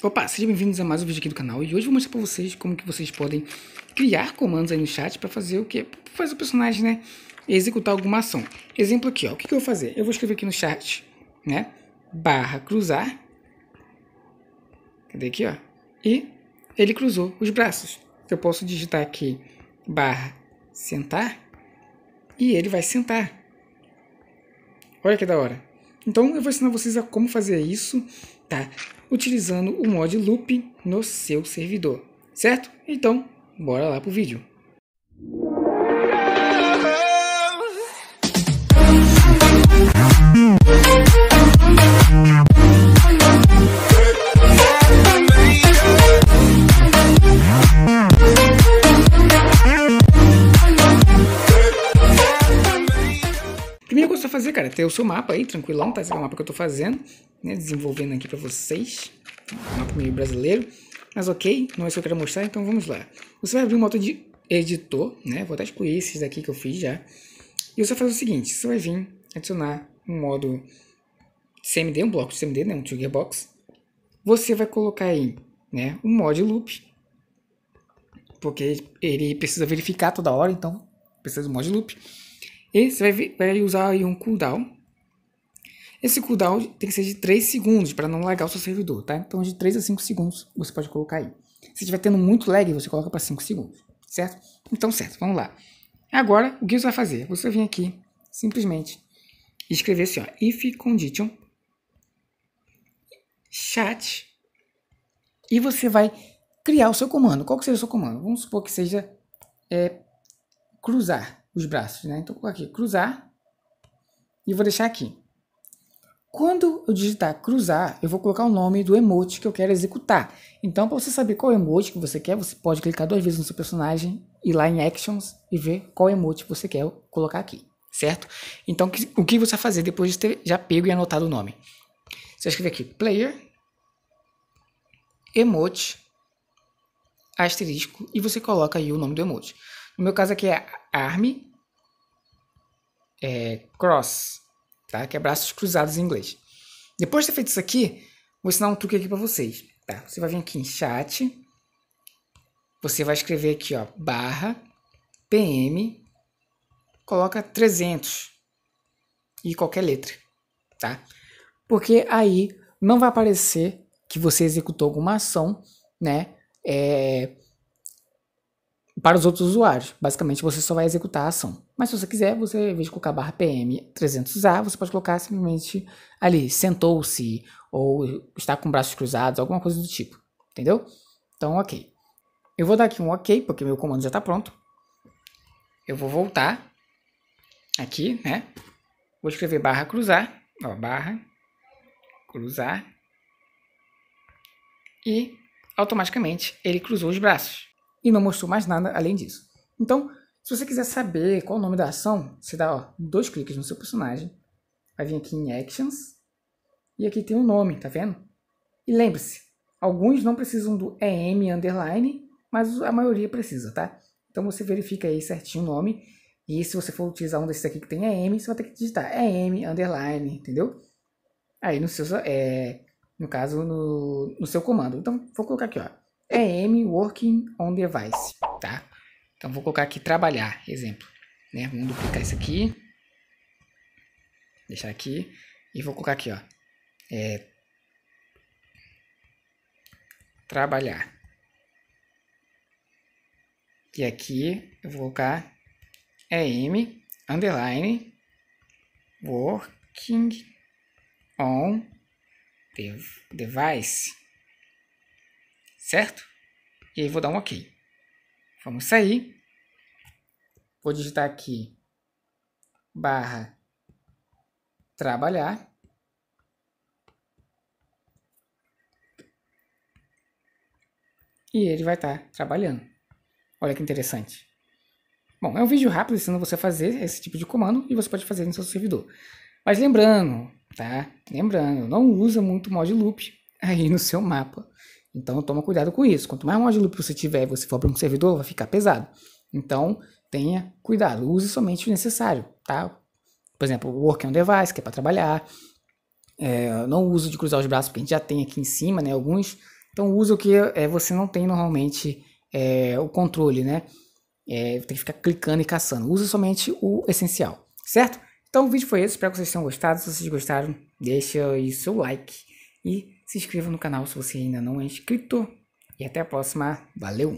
Opa, sejam bem-vindos a mais um vídeo aqui do canal e hoje vou mostrar para vocês como que vocês podem criar comandos aí no chat para fazer o que? Fazer o personagem, né? Executar alguma ação. Exemplo aqui, ó. O que, que eu vou fazer? Eu vou escrever aqui no chat, né? Barra cruzar. Cadê aqui, ó? E ele cruzou os braços. Eu posso digitar aqui barra sentar e ele vai sentar. Olha que da hora. Então eu vou ensinar vocês a como fazer isso, tá? utilizando o mod loop no seu servidor, certo? Então, bora lá pro vídeo. fazer, cara, é ter o seu mapa aí, tranquilão, tá? Esse é o mapa que eu tô fazendo, né? Desenvolvendo aqui pra vocês. Um mapa meio brasileiro. Mas ok, não é isso que eu quero mostrar, então vamos lá. Você vai abrir um modo de editor, né? Vou até excluir esses daqui que eu fiz já. E você vai fazer o seguinte, você vai vir adicionar um modo CMD, um bloco de CMD, né? Um trigger box. Você vai colocar aí, né? Um mod loop. Porque ele precisa verificar toda hora, então precisa do mod loop. E você vai, vai usar aí um cooldown. Esse cooldown tem que ser de 3 segundos para não lagar o seu servidor, tá? Então de 3 a 5 segundos você pode colocar aí. Se estiver tendo muito lag, você coloca para 5 segundos, certo? Então, certo, vamos lá. Agora, o que você vai fazer? Você vem aqui, simplesmente, escrever assim, ó, if condition chat e você vai criar o seu comando. Qual que seja o seu comando? Vamos supor que seja é, cruzar os braços, né? Então, aqui, cruzar. E vou deixar aqui. Quando eu digitar cruzar, eu vou colocar o nome do emote que eu quero executar. Então, para você saber qual emote que você quer, você pode clicar duas vezes no seu personagem, ir lá em Actions e ver qual emote você quer colocar aqui, certo? Então, o que você vai fazer depois de ter já pego e anotado o nome? Você escreve aqui player, emote, asterisco e você coloca aí o nome do emote. No meu caso aqui é arm, é, cross, tá? que é braços cruzados em inglês. Depois de ter feito isso aqui, vou ensinar um truque aqui para vocês. Tá? Você vai vir aqui em chat, você vai escrever aqui, ó, barra, PM, coloca 300 e qualquer letra, tá? Porque aí não vai aparecer que você executou alguma ação, né? É, para os outros usuários. Basicamente, você só vai executar a ação. Mas se você quiser, você, em vez de colocar barra PM 300A, você pode colocar simplesmente ali, sentou-se, ou está com braços cruzados, alguma coisa do tipo. Entendeu? Então, ok. Eu vou dar aqui um ok, porque meu comando já está pronto. Eu vou voltar aqui, né? Vou escrever barra cruzar, ó, barra cruzar. E automaticamente ele cruzou os braços. E não mostrou mais nada além disso. Então, se você quiser saber qual é o nome da ação, você dá ó, dois cliques no seu personagem, vai vir aqui em Actions, e aqui tem o um nome, tá vendo? E lembre-se, alguns não precisam do EM underline, mas a maioria precisa, tá? Então você verifica aí certinho o nome, e se você for utilizar um desses aqui que tem EM, você vai ter que digitar EM underline, entendeu? Aí no seu, é, no caso, no, no seu comando. Então vou colocar aqui, ó, EM working on device, tá? Então, vou colocar aqui trabalhar, exemplo. Né? Vamos duplicar isso aqui. Deixar aqui. E vou colocar aqui, ó. É, trabalhar. E aqui eu vou colocar em underline working on device, certo? E aí vou dar um ok. Vamos sair. Vou digitar aqui barra trabalhar. E ele vai estar tá trabalhando. Olha que interessante. Bom, é um vídeo rápido ensinando você a fazer esse tipo de comando e você pode fazer no seu servidor. Mas lembrando, tá? Lembrando, não usa muito mod loop aí no seu mapa, então toma cuidado com isso. Quanto mais módulo você tiver e você for para um servidor, vai ficar pesado. Então tenha cuidado, use somente o necessário, tá? Por exemplo, o work on device, que é para trabalhar. É, não uso de cruzar os braços, porque a gente já tem aqui em cima, né? Alguns. Então use o que é, você não tem normalmente é, o controle, né? É, tem que ficar clicando e caçando. use somente o essencial, certo? Então o vídeo foi esse, espero que vocês tenham gostado. Se vocês gostaram, deixa aí seu like e se inscreva no canal se você ainda não é inscrito. E até a próxima. Valeu!